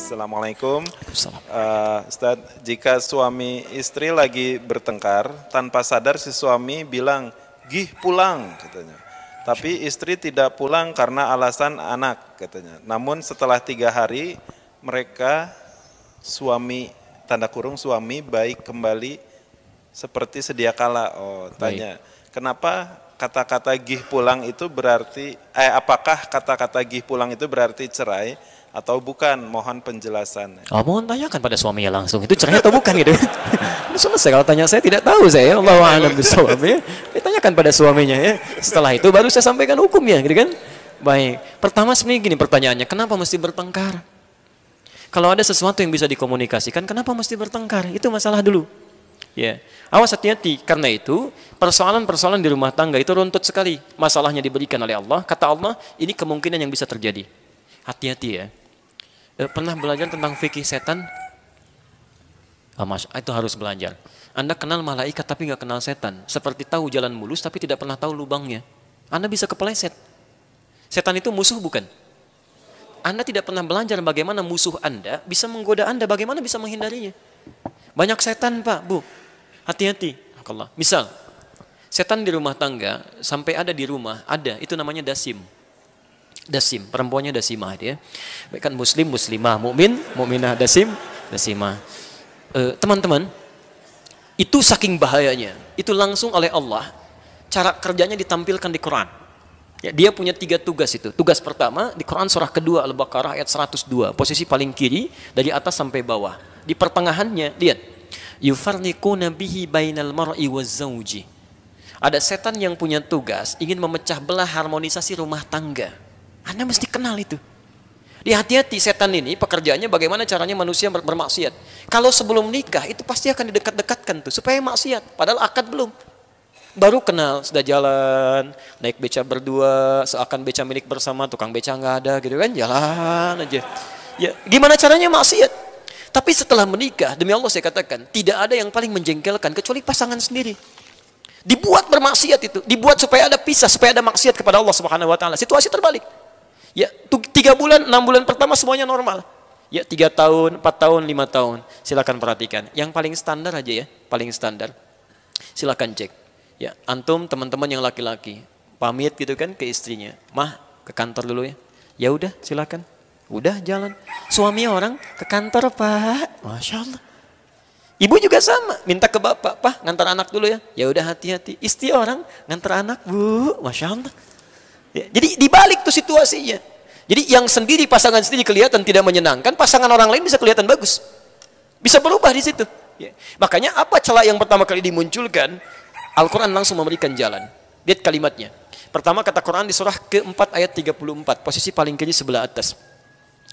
Assalamualaikum. Uh, Ustaz, jika suami istri lagi bertengkar, tanpa sadar si suami bilang, gih pulang katanya. Tapi istri tidak pulang karena alasan anak katanya. Namun setelah tiga hari mereka suami tanda kurung suami baik kembali seperti sedia kala. Oh tanya, baik. kenapa kata-kata gih pulang itu berarti eh apakah kata-kata gih pulang itu berarti cerai? atau bukan? Mohon penjelasan. Oh, mohon tanyakan pada suaminya langsung. Itu cerai atau bukan gitu. Selesai kalau tanya saya tidak tahu saya. Ya. Allah iya, a'lam bishawab ya. Ditanyakan pada suaminya ya. Setelah itu baru saya sampaikan hukumnya gitu kan. Baik. Pertama sebenarnya gini pertanyaannya, kenapa mesti bertengkar? Kalau ada sesuatu yang bisa dikomunikasikan, kenapa mesti bertengkar? Itu masalah dulu. Ya. Awas hati-hati karena itu persoalan-persoalan di rumah tangga itu runtut sekali. Masalahnya diberikan oleh Allah, kata Allah, ini kemungkinan yang bisa terjadi. Hati-hati ya. Eh, pernah belajar tentang fikih setan? Oh, mas, ah, itu harus belajar. Anda kenal malaikat tapi nggak kenal setan. Seperti tahu jalan mulus tapi tidak pernah tahu lubangnya. Anda bisa kepeleset. Setan itu musuh bukan? Anda tidak pernah belajar bagaimana musuh Anda bisa menggoda Anda, bagaimana bisa menghindarinya. Banyak setan pak, bu. Hati-hati. Misal, setan di rumah tangga sampai ada di rumah, ada, itu namanya dasim. Dasim, perempuannya Dasimah dia. Kan muslim, muslimah, mukmin, mukminah, Dasim, Dasimah. Eh, teman-teman, itu saking bahayanya. Itu langsung oleh Allah. Cara kerjanya ditampilkan di Quran. Ya, dia punya tiga tugas itu. Tugas pertama di Quran surah kedua Al-Baqarah ayat 102. Posisi paling kiri dari atas sampai bawah. Di pertengahannya, lihat. Yufarniku nabihi bainal mar'i wa zawji. Ada setan yang punya tugas ingin memecah belah harmonisasi rumah tangga anda mesti kenal itu. Di hati-hati setan ini pekerjaannya bagaimana caranya manusia bermaksiat. Kalau sebelum nikah itu pasti akan didekat-dekatkan tuh supaya maksiat. Padahal akad belum. Baru kenal, sudah jalan, naik beca berdua, seakan beca milik bersama, tukang beca nggak ada gitu kan, jalan aja. Ya, gimana caranya maksiat? Tapi setelah menikah, demi Allah saya katakan, tidak ada yang paling menjengkelkan kecuali pasangan sendiri. Dibuat bermaksiat itu, dibuat supaya ada pisah, supaya ada maksiat kepada Allah Subhanahu wa taala. Situasi terbalik. Ya, tiga bulan, enam bulan pertama semuanya normal. Ya, tiga tahun, empat tahun, lima tahun. Silakan perhatikan. Yang paling standar aja ya, paling standar. Silakan cek. Ya, antum teman-teman yang laki-laki pamit gitu kan ke istrinya, mah ke kantor dulu ya. Ya udah, silakan. Udah jalan. Suami orang ke kantor pak. Masya Allah. Ibu juga sama, minta ke bapak, pak ngantar anak dulu ya. Ya udah hati-hati. Istri orang ngantar anak bu, masya Allah. Ya, jadi dibalik tuh situasinya. Jadi yang sendiri pasangan sendiri kelihatan tidak menyenangkan, pasangan orang lain bisa kelihatan bagus. Bisa berubah di situ. Ya. Makanya apa celah yang pertama kali dimunculkan, Al-Quran langsung memberikan jalan. Lihat kalimatnya. Pertama kata Quran di surah keempat ayat 34, posisi paling kiri sebelah atas.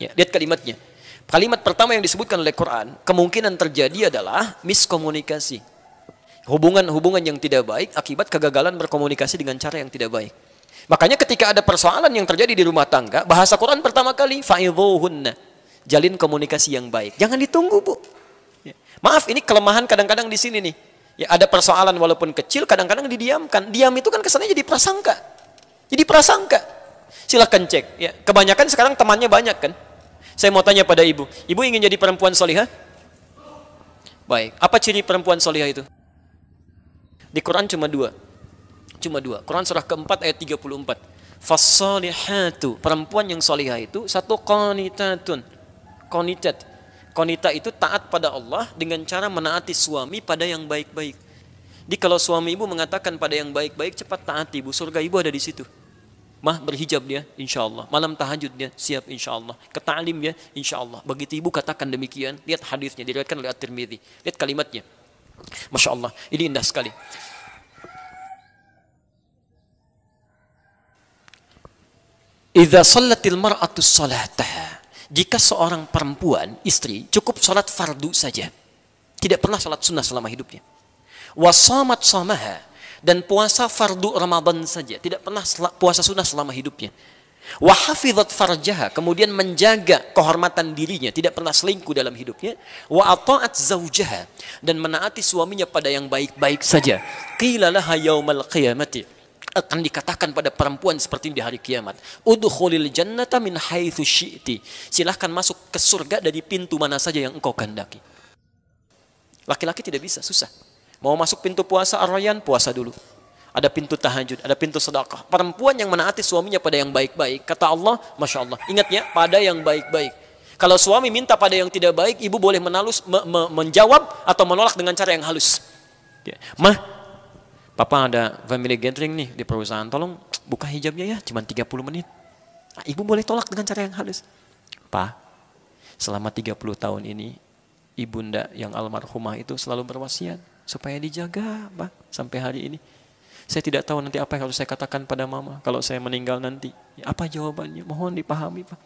Ya, lihat kalimatnya. Kalimat pertama yang disebutkan oleh Quran, kemungkinan terjadi adalah miskomunikasi. Hubungan-hubungan yang tidak baik akibat kegagalan berkomunikasi dengan cara yang tidak baik. Makanya ketika ada persoalan yang terjadi di rumah tangga, bahasa Quran pertama kali fa'idhuhunna. Jalin komunikasi yang baik. Jangan ditunggu, Bu. Ya. Maaf, ini kelemahan kadang-kadang di sini nih. Ya, ada persoalan walaupun kecil kadang-kadang didiamkan. Diam itu kan kesannya jadi prasangka. Jadi prasangka. Silahkan cek. Ya. Kebanyakan sekarang temannya banyak kan. Saya mau tanya pada ibu. Ibu ingin jadi perempuan solihah? Baik. Apa ciri perempuan solihah itu? Di Quran cuma dua Cuma dua. Quran surah keempat ayat 34. Fasolihatu perempuan yang solihah itu satu konitatun konitat konita itu taat pada Allah dengan cara menaati suami pada yang baik-baik. Jadi kalau suami ibu mengatakan pada yang baik-baik cepat taati ibu, surga ibu ada di situ. Mah berhijab dia, insya Allah. Malam tahajud dia, siap insya Allah. Keta'lim dia, insya Allah. Begitu ibu katakan demikian, lihat hadisnya, diriwayatkan oleh At-Tirmidhi. Lihat kalimatnya. Masya Allah, ini indah sekali. Idza sallatil mar'atu salataha. Jika seorang perempuan, istri, cukup salat fardu saja. Tidak pernah salat sunnah selama hidupnya. Wasamat samaha. Dan puasa fardu Ramadan saja. Tidak pernah puasa sunnah selama hidupnya. Wahafidhat farjaha. Kemudian menjaga kehormatan dirinya. Tidak pernah selingkuh dalam hidupnya. Wa ata'at zaujaha. Dan menaati suaminya pada yang baik-baik saja. Qilalaha yaumal qiyamati akan dikatakan pada perempuan seperti ini di hari kiamat. Udkhulil jannata min haitsu syi'ti. Silahkan masuk ke surga dari pintu mana saja yang engkau kehendaki. Laki-laki tidak bisa, susah. Mau masuk pintu puasa arroyan, puasa dulu. Ada pintu tahajud, ada pintu sedekah. Perempuan yang menaati suaminya pada yang baik-baik. Kata Allah, Masya Allah. Ingat ya, pada yang baik-baik. Kalau suami minta pada yang tidak baik, ibu boleh menalus, me, me, menjawab atau menolak dengan cara yang halus. Ya. Mah, Papa ada family gathering nih di perusahaan, tolong buka hijabnya ya, cuma 30 menit. Nah, ibu boleh tolak dengan cara yang halus. Pak, selama 30 tahun ini, ibunda yang almarhumah itu selalu berwasiat supaya dijaga, Pak, sampai hari ini. Saya tidak tahu nanti apa yang harus saya katakan pada mama kalau saya meninggal nanti. Ya, apa jawabannya? Mohon dipahami, Pak.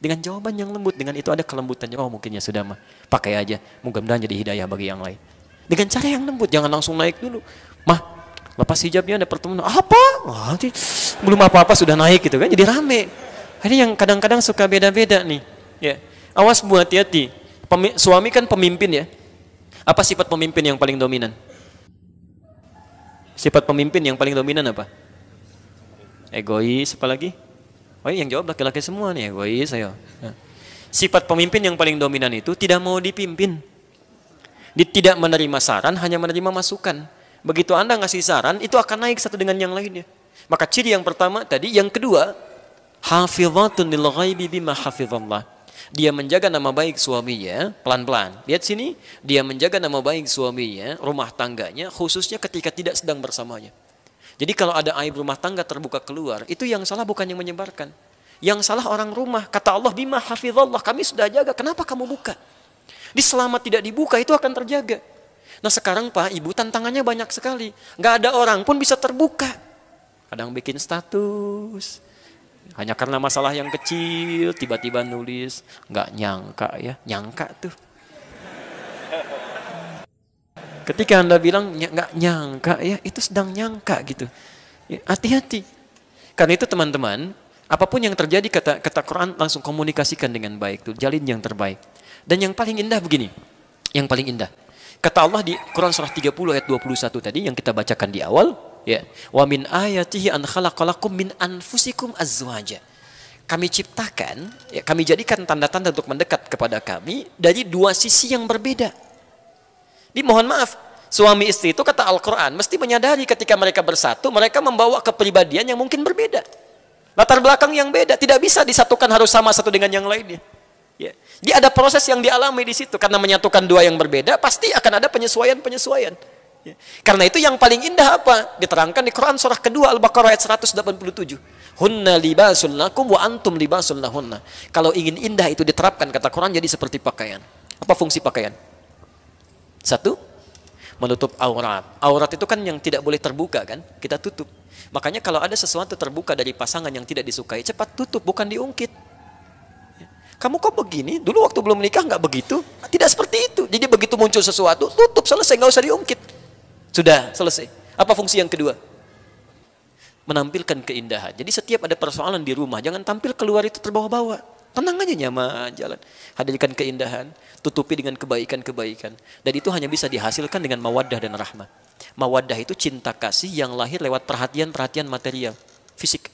Dengan jawaban yang lembut, dengan itu ada kelembutannya. Oh, mungkin ya sudah, mah. Pakai aja. mudah jadi hidayah bagi yang lain. Dengan cara yang lembut, jangan langsung naik dulu. Mah, Lepas hijabnya ada pertemuan, apa? Wah, belum apa-apa sudah naik gitu kan, jadi rame. Ini yang kadang-kadang suka beda-beda nih. Ya. Awas buat hati-hati. Suami kan pemimpin ya. Apa sifat pemimpin yang paling dominan? Sifat pemimpin yang paling dominan apa? Egois, apalagi? Oh, iya, yang jawab laki-laki semua nih, egois, ayo. Nah. Sifat pemimpin yang paling dominan itu tidak mau dipimpin. Dia tidak menerima saran, hanya menerima masukan. Begitu Anda ngasih saran, itu akan naik satu dengan yang lainnya. Maka ciri yang pertama tadi, yang kedua, hafizatun lil ghaibi bima hafizallah. Dia menjaga nama baik suaminya pelan-pelan. Lihat sini, dia menjaga nama baik suaminya, rumah tangganya, khususnya ketika tidak sedang bersamanya. Jadi kalau ada aib rumah tangga terbuka keluar, itu yang salah bukan yang menyebarkan. Yang salah orang rumah. Kata Allah, bima hafizallah, kami sudah jaga, kenapa kamu buka? Di selama tidak dibuka itu akan terjaga. Nah sekarang Pak Ibu tantangannya banyak sekali. Gak ada orang pun bisa terbuka. Kadang bikin status. Hanya karena masalah yang kecil tiba-tiba nulis. Gak nyangka ya. Nyangka tuh. Ketika Anda bilang nggak nyangka ya itu sedang nyangka gitu. Ya, hati-hati. karena itu teman-teman Apapun yang terjadi kata kata Quran langsung komunikasikan dengan baik tuh jalin yang terbaik. Dan yang paling indah begini. Yang paling indah. Kata Allah di Quran surah 30 ayat 21 tadi yang kita bacakan di awal, ya. Wa min ayatihi an khalaqalakum min anfusikum azwaja. Kami ciptakan, ya, kami jadikan tanda-tanda untuk mendekat kepada kami dari dua sisi yang berbeda. Di mohon maaf, suami istri itu kata Al-Quran mesti menyadari ketika mereka bersatu mereka membawa kepribadian yang mungkin berbeda latar belakang yang beda tidak bisa disatukan harus sama satu dengan yang lainnya Ya. Dia ada proses yang dialami di situ karena menyatukan dua yang berbeda pasti akan ada penyesuaian-penyesuaian. Ya. Karena itu yang paling indah apa? Diterangkan di Quran surah kedua Al-Baqarah ayat 187. Hunna libasul lakum wa antum libasul lahunna. Kalau ingin indah itu diterapkan kata Quran jadi seperti pakaian. Apa fungsi pakaian? Satu, menutup aurat. Aurat itu kan yang tidak boleh terbuka kan? Kita tutup. Makanya kalau ada sesuatu terbuka dari pasangan yang tidak disukai, cepat tutup bukan diungkit kamu kok begini? Dulu waktu belum menikah nggak begitu? Tidak seperti itu. Jadi begitu muncul sesuatu, tutup, selesai, nggak usah diungkit. Sudah, selesai. Apa fungsi yang kedua? Menampilkan keindahan. Jadi setiap ada persoalan di rumah, jangan tampil keluar itu terbawa-bawa. Tenang aja nyaman jalan. Hadirkan keindahan, tutupi dengan kebaikan-kebaikan. Dan itu hanya bisa dihasilkan dengan mawaddah dan rahmah. Mawaddah itu cinta kasih yang lahir lewat perhatian-perhatian material, fisik.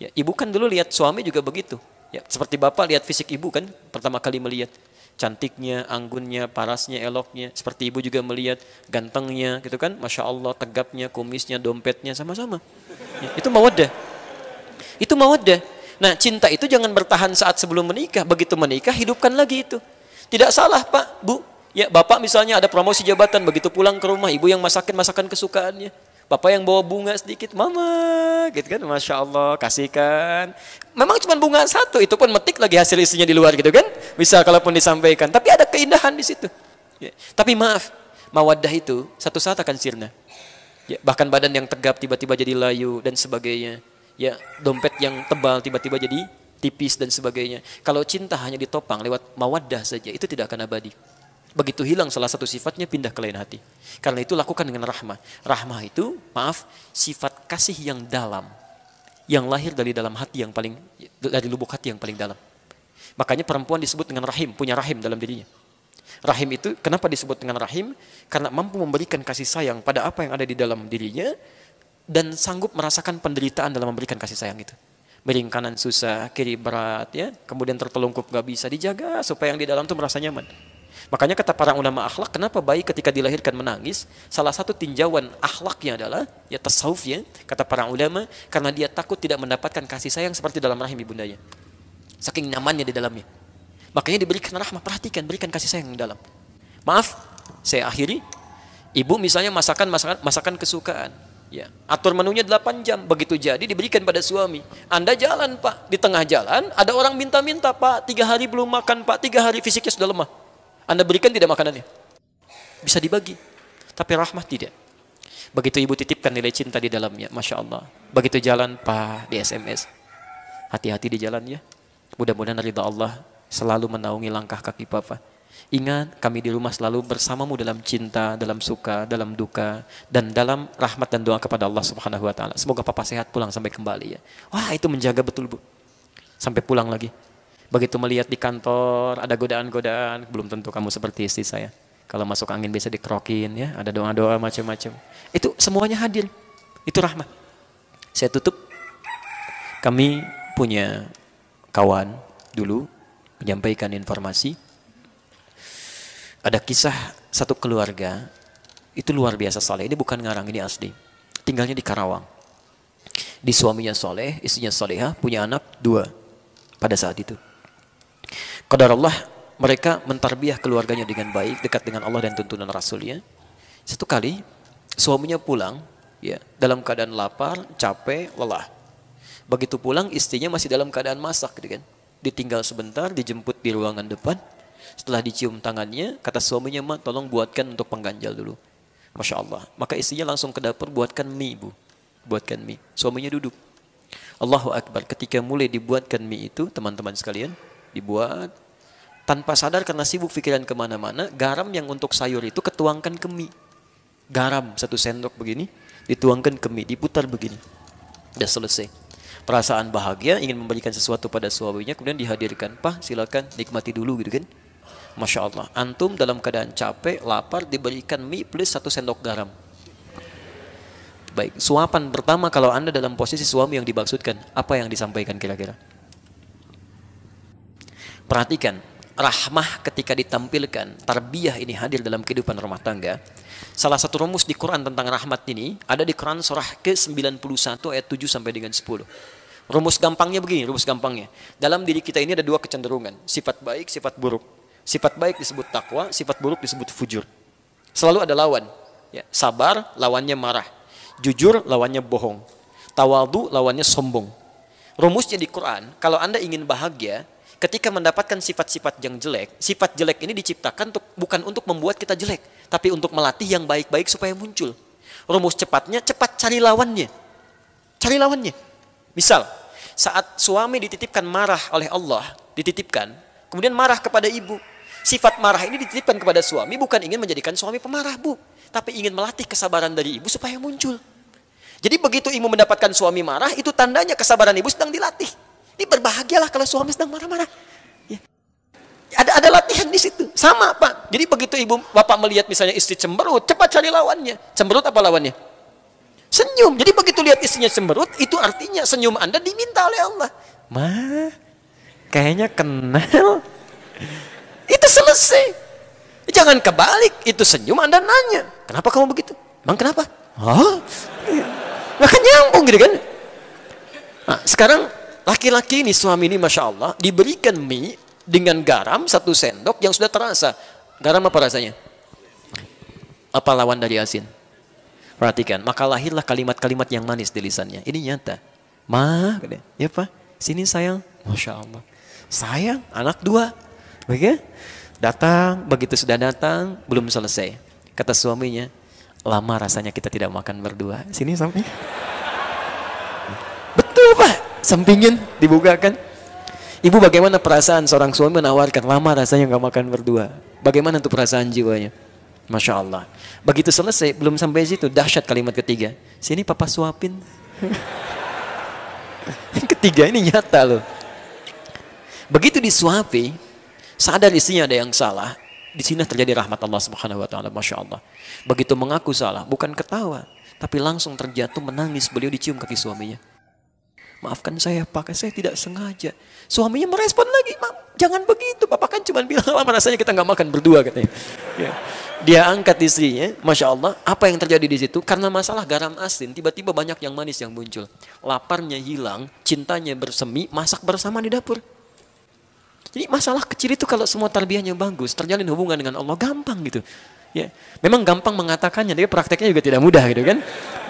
Ya, ibu kan dulu lihat suami juga begitu Ya, seperti bapak lihat fisik ibu kan pertama kali melihat cantiknya, anggunnya, parasnya, eloknya. Seperti ibu juga melihat gantengnya, gitu kan? Masya Allah, tegapnya, kumisnya, dompetnya, sama-sama. Ya, itu mawaddah. Itu mawaddah. Nah, cinta itu jangan bertahan saat sebelum menikah. Begitu menikah, hidupkan lagi itu. Tidak salah, Pak, Bu. Ya, Bapak misalnya ada promosi jabatan, begitu pulang ke rumah, Ibu yang masakin masakan kesukaannya. Bapak yang bawa bunga sedikit, mama gitu kan, masya Allah kasihkan. Memang cuma bunga satu, itu pun metik lagi hasil isinya di luar gitu kan. Bisa kalaupun disampaikan, tapi ada keindahan di situ. Ya. Tapi maaf, mawaddah itu satu saat akan sirna. Ya, bahkan badan yang tegap tiba-tiba jadi layu dan sebagainya. Ya, dompet yang tebal tiba-tiba jadi tipis dan sebagainya. Kalau cinta hanya ditopang lewat mawaddah saja, itu tidak akan abadi. Begitu hilang salah satu sifatnya pindah ke lain hati. Karena itu lakukan dengan rahmah. Rahmah itu, maaf, sifat kasih yang dalam. Yang lahir dari dalam hati yang paling, dari lubuk hati yang paling dalam. Makanya perempuan disebut dengan rahim, punya rahim dalam dirinya. Rahim itu kenapa disebut dengan rahim? Karena mampu memberikan kasih sayang pada apa yang ada di dalam dirinya dan sanggup merasakan penderitaan dalam memberikan kasih sayang itu miring kanan susah, kiri berat, ya. Kemudian tertelungkup gak bisa dijaga supaya yang di dalam tuh merasa nyaman. Makanya kata para ulama akhlak, kenapa bayi ketika dilahirkan menangis? Salah satu tinjauan akhlaknya adalah ya tasawuf ya, kata para ulama, karena dia takut tidak mendapatkan kasih sayang seperti dalam rahim ibundanya. Saking nyamannya di dalamnya. Makanya diberikan rahmat, perhatikan, berikan kasih sayang di dalam. Maaf, saya akhiri. Ibu misalnya masakan masakan masakan kesukaan, Ya. Atur menunya 8 jam. Begitu jadi diberikan pada suami. Anda jalan pak. Di tengah jalan ada orang minta-minta pak. Tiga hari belum makan pak. Tiga hari fisiknya sudah lemah. Anda berikan tidak makanannya? Bisa dibagi. Tapi rahmat tidak. Begitu ibu titipkan nilai cinta di dalamnya, Masya Allah. Begitu jalan, Pak, di SMS. Hati-hati di jalannya. Mudah-mudahan rida Allah selalu menaungi langkah kaki Papa. Ingat, kami di rumah selalu bersamamu dalam cinta, dalam suka, dalam duka, dan dalam rahmat dan doa kepada Allah Subhanahu wa taala. Semoga Papa sehat pulang sampai kembali ya. Wah, itu menjaga betul, Bu. Sampai pulang lagi. Begitu melihat di kantor ada godaan-godaan, belum tentu kamu seperti istri saya. Kalau masuk angin bisa dikerokin ya, ada doa-doa macam-macam. Itu semuanya hadir. Itu rahmat. Saya tutup. Kami punya kawan dulu menyampaikan informasi. Ada kisah satu keluarga itu luar biasa soleh. Ini bukan ngarang, ini asli. Tinggalnya di Karawang. Di suaminya soleh, istrinya solehah, punya anak dua pada saat itu. Qadar Allah mereka mentarbiah keluarganya dengan baik, dekat dengan Allah dan tuntunan Rasulnya. Satu kali suaminya pulang ya dalam keadaan lapar, capek, lelah. Begitu pulang istrinya masih dalam keadaan masak gitu kan. Ditinggal sebentar, dijemput di ruangan depan. Setelah dicium tangannya, kata suaminya, mak tolong buatkan untuk pengganjal dulu." Masya Allah. Maka istrinya langsung ke dapur buatkan mie, Bu. Buatkan mie. Suaminya duduk. Allahu Akbar. Ketika mulai dibuatkan mie itu, teman-teman sekalian, dibuat. Tanpa sadar karena sibuk pikiran kemana-mana, garam yang untuk sayur itu ketuangkan ke mie. Garam satu sendok begini, dituangkan ke mie, diputar begini. Sudah selesai. Perasaan bahagia ingin memberikan sesuatu pada suaminya, kemudian dihadirkan. Pak, silakan nikmati dulu gitu kan. Masya Allah. Antum dalam keadaan capek, lapar, diberikan mie plus satu sendok garam. Baik, suapan pertama kalau Anda dalam posisi suami yang dimaksudkan, apa yang disampaikan kira-kira? Perhatikan, rahmah ketika ditampilkan, tarbiyah ini hadir dalam kehidupan rumah tangga. Salah satu rumus di Quran tentang rahmat ini ada di Quran surah ke-91 ayat 7 sampai dengan 10. Rumus gampangnya begini, rumus gampangnya. Dalam diri kita ini ada dua kecenderungan, sifat baik, sifat buruk. Sifat baik disebut takwa, sifat buruk disebut fujur. Selalu ada lawan. Ya, sabar, lawannya marah. Jujur, lawannya bohong. Tawadu, lawannya sombong. Rumusnya di Quran, kalau Anda ingin bahagia, ketika mendapatkan sifat-sifat yang jelek, sifat jelek ini diciptakan untuk bukan untuk membuat kita jelek, tapi untuk melatih yang baik-baik supaya muncul. Rumus cepatnya cepat cari lawannya. Cari lawannya. Misal, saat suami dititipkan marah oleh Allah, dititipkan, kemudian marah kepada ibu. Sifat marah ini dititipkan kepada suami bukan ingin menjadikan suami pemarah, Bu, tapi ingin melatih kesabaran dari ibu supaya muncul. Jadi begitu ibu mendapatkan suami marah, itu tandanya kesabaran ibu sedang dilatih. Ini berbahagialah kalau suami sedang marah-marah. Ya. Ada ada latihan di situ. Sama Pak. Jadi begitu ibu bapak melihat misalnya istri cemberut, cepat cari lawannya. Cemberut apa lawannya? Senyum. Jadi begitu lihat istrinya cemberut, itu artinya senyum Anda diminta oleh Allah. Ma, kayaknya kenal. Itu selesai. Jangan kebalik, itu senyum Anda nanya. Kenapa kamu begitu? Bang kenapa? Oh, makan iya. nyambung gitu kan? Nah, sekarang Laki-laki ini suami ini Masya Allah diberikan mie dengan garam satu sendok yang sudah terasa. Garam apa rasanya? Apa lawan dari asin? Perhatikan, maka lahirlah kalimat-kalimat yang manis di lisannya. Ini nyata. Ma, ya pak, sini sayang. Masya Allah. Sayang, anak dua. Oke, Datang, begitu sudah datang, belum selesai. Kata suaminya, lama rasanya kita tidak makan berdua. Sini sampai. Betul pak sempingin dibukakan. Ibu bagaimana perasaan seorang suami menawarkan lama rasanya nggak makan berdua? Bagaimana tuh perasaan jiwanya? Masya Allah. Begitu selesai, belum sampai situ, dahsyat kalimat ketiga. Sini papa suapin. ketiga ini nyata loh. Begitu disuapi, sadar isinya ada yang salah, di sini terjadi rahmat Allah Subhanahu wa taala, Masya Allah. Begitu mengaku salah, bukan ketawa, tapi langsung terjatuh menangis beliau dicium kaki suaminya. Maafkan saya pakai saya tidak sengaja. Suaminya merespon lagi, jangan begitu. bapak kan cuma bilang lama rasanya kita nggak makan berdua katanya. Ya. Dia angkat istrinya, Masya Allah. Apa yang terjadi di situ? Karena masalah garam asin, tiba-tiba banyak yang manis yang muncul. Laparnya hilang, cintanya bersemi, masak bersama di dapur. Jadi masalah kecil itu kalau semua tarbiyahnya bagus, terjalin hubungan dengan Allah gampang gitu. Ya. Memang gampang mengatakannya, tapi prakteknya juga tidak mudah gitu kan.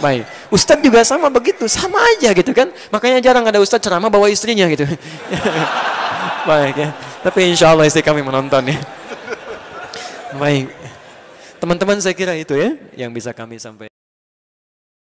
Baik. Ustadz juga sama begitu, sama aja gitu kan. Makanya jarang ada ustadz ceramah bawa istrinya gitu. Baik ya. Tapi insya Allah istri kami menonton ya. Baik. Teman-teman saya kira itu ya yang bisa kami sampaikan.